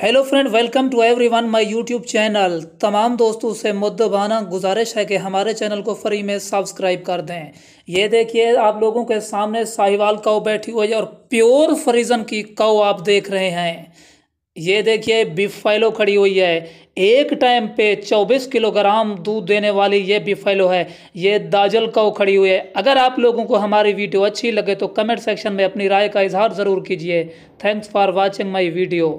hello friend welcome to everyone my YouTube channel तमाम दोस्तों से मुद्दबाना गुजारिश है कि हमारे चैनल को फ्री में सब्सक्राइब कर दें ये देखिए आप लोगों के सामने साहिवाल काऊ बैठी हुई है और प्योर फ्रीजन की काऊ आप देख रहे हैं ये देखिए बिफाइलो खड़ी हुई है एक टाइम पे 24 किलोग्राम दूध देने वाली ये बिफाइलो है ये दाजल काओ खड़ी हुई है अगर आप लोगों को हमारी वीडियो अच्छी लगे तो कमेंट सेक्शन में अपनी राय का इजहार ज़रूर कीजिए thanks for watching my video